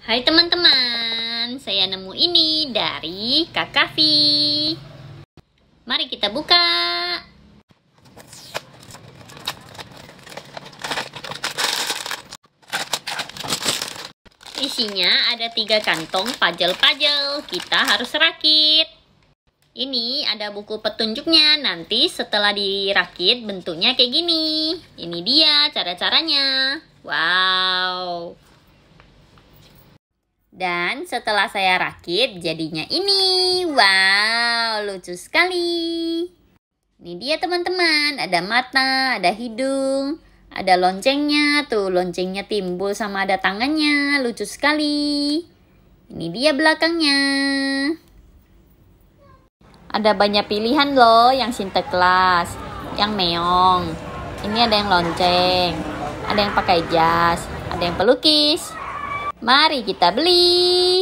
Hai teman-teman, saya nemu ini dari Kak Kavi. Mari kita buka. Isinya ada tiga kantong pajel-pajel, kita harus rakit. Ini ada buku petunjuknya, nanti setelah dirakit bentuknya kayak gini. Ini dia cara-caranya. Wow! Dan setelah saya rakit jadinya ini. Wow, lucu sekali. Ini dia teman-teman, ada mata, ada hidung, ada loncengnya. Tuh loncengnya timbul sama ada tangannya, lucu sekali. Ini dia belakangnya. Ada banyak pilihan loh yang sinterklas, yang meong. Ini ada yang lonceng, ada yang pakai jas, ada yang pelukis, Mari kita beli.